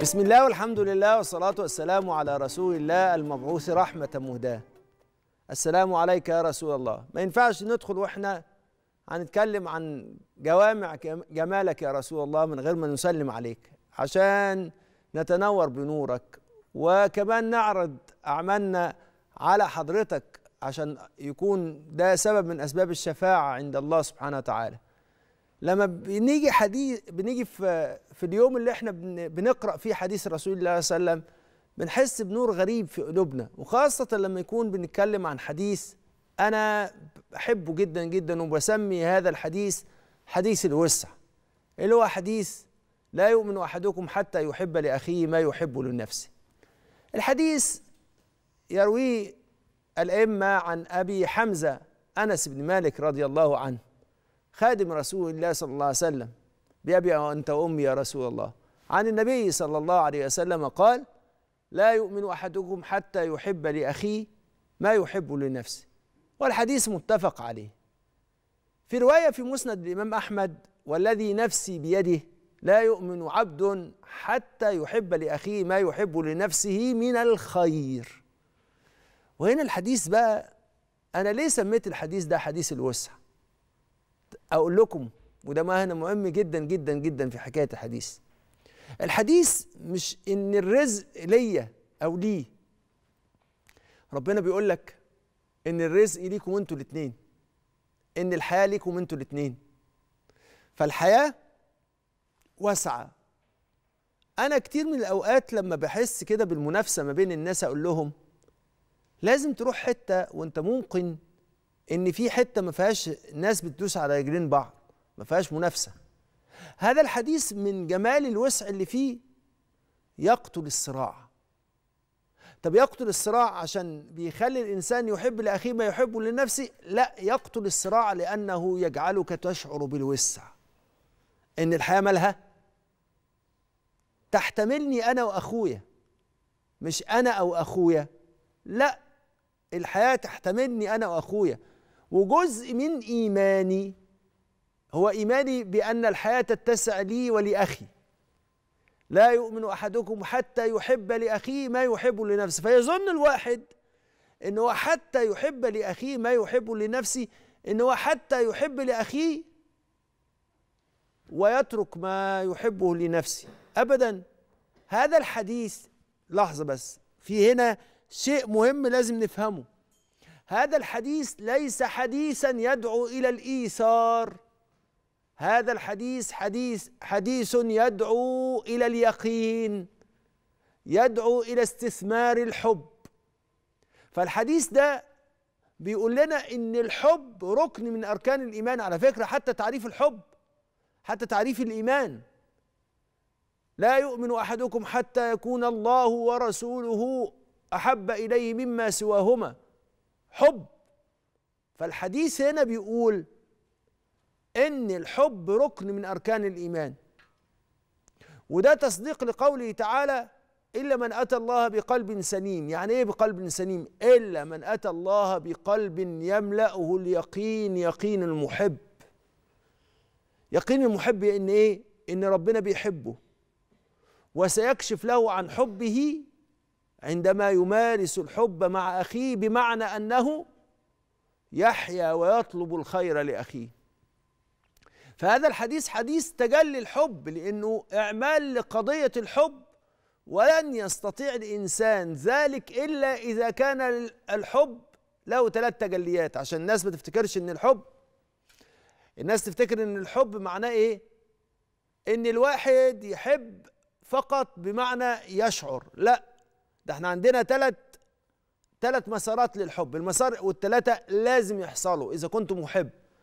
بسم الله والحمد لله والصلاة والسلام على رسول الله المبعوث رحمة مهداة السلام عليك يا رسول الله ما ينفعش ندخل واحنا هنتكلم عن جوامع جمالك يا رسول الله من غير ما نسلم عليك عشان نتنور بنورك وكمان نعرض أعمالنا على حضرتك عشان يكون ده سبب من أسباب الشفاعة عند الله سبحانه وتعالى لما بنيجي حديث بنيجي في في اليوم اللي احنا بنقرا فيه حديث رسول الله صلى الله عليه وسلم بنحس بنور غريب في قلوبنا وخاصه لما يكون بنتكلم عن حديث انا بحبه جدا جدا وبسمي هذا الحديث حديث الوسع اللي هو حديث لا يؤمن احدكم حتى يحب لاخيه ما يحب لنفسه الحديث يرويه الائمه عن ابي حمزه انس بن مالك رضي الله عنه خادم رسول الله صلى الله عليه وسلم بأبي أنت وأمي يا رسول الله عن النبي صلى الله عليه وسلم قال لا يؤمن أحدكم حتى يحب لأخيه ما يحب لنفسه والحديث متفق عليه في رواية في مسند الإمام أحمد والذي نفسي بيده لا يؤمن عبد حتى يحب لأخيه ما يحب لنفسه من الخير وهنا الحديث بقى أنا ليه سميت الحديث ده حديث الوسع اقول لكم وده معنى مهم جدا جدا جدا في حكايه الحديث الحديث مش ان الرزق ليا او ليه ربنا بيقول لك ان الرزق ليكم انتوا الاثنين ان الحياه ليكم انتوا الاثنين فالحياه واسعه انا كتير من الاوقات لما بحس كده بالمنافسه ما بين الناس اقول لهم لازم تروح حته وانت ممكن ان في حته ما فيهاش ناس بتدوس على رجلين بعض ما فيهاش منافسه هذا الحديث من جمال الوسع اللي فيه يقتل الصراع طب يقتل الصراع عشان بيخلي الانسان يحب لاخيه ما يحبه لنفسه لا يقتل الصراع لانه يجعلك تشعر بالوسع ان الحياه مالها تحتملني انا واخويا مش انا او اخويا لا الحياه تحتملني انا واخويا وجزء من إيماني هو إيماني بأن الحياة تتسع لي ولأخي لا يؤمن أحدكم حتى يحب لأخيه ما يحب لنفسه فيظن الواحد إن هو حتى يحب لأخيه ما يحب لنفسه إن هو حتى يحب لأخيه ويترك ما يحبه لنفسه أبدا هذا الحديث لحظة بس في هنا شيء مهم لازم نفهمه هذا الحديث ليس حديثا يدعو الى الايثار هذا الحديث حديث حديث يدعو الى اليقين يدعو الى استثمار الحب فالحديث ده بيقول لنا ان الحب ركن من اركان الايمان على فكره حتى تعريف الحب حتى تعريف الايمان لا يؤمن احدكم حتى يكون الله ورسوله احب اليه مما سواهما حب فالحديث هنا بيقول ان الحب ركن من اركان الايمان وده تصديق لقوله تعالى الا من اتى الله بقلب سليم يعني ايه بقلب سليم الا من اتى الله بقلب يملاه اليقين يقين المحب يقين المحب ان ايه ان ربنا بيحبه وسيكشف له عن حبه عندما يمارس الحب مع اخيه بمعنى انه يحيا ويطلب الخير لاخيه فهذا الحديث حديث تجلي الحب لانه اعمال لقضيه الحب ولن يستطيع الانسان ذلك الا اذا كان الحب له ثلاث تجليات عشان الناس ما تفتكرش ان الحب الناس تفتكر ان الحب معناه ايه ان الواحد يحب فقط بمعنى يشعر لا ده احنا عندنا ثلاث ثلاث مسارات للحب المسار والثلاثه لازم يحصلوا اذا كنت محب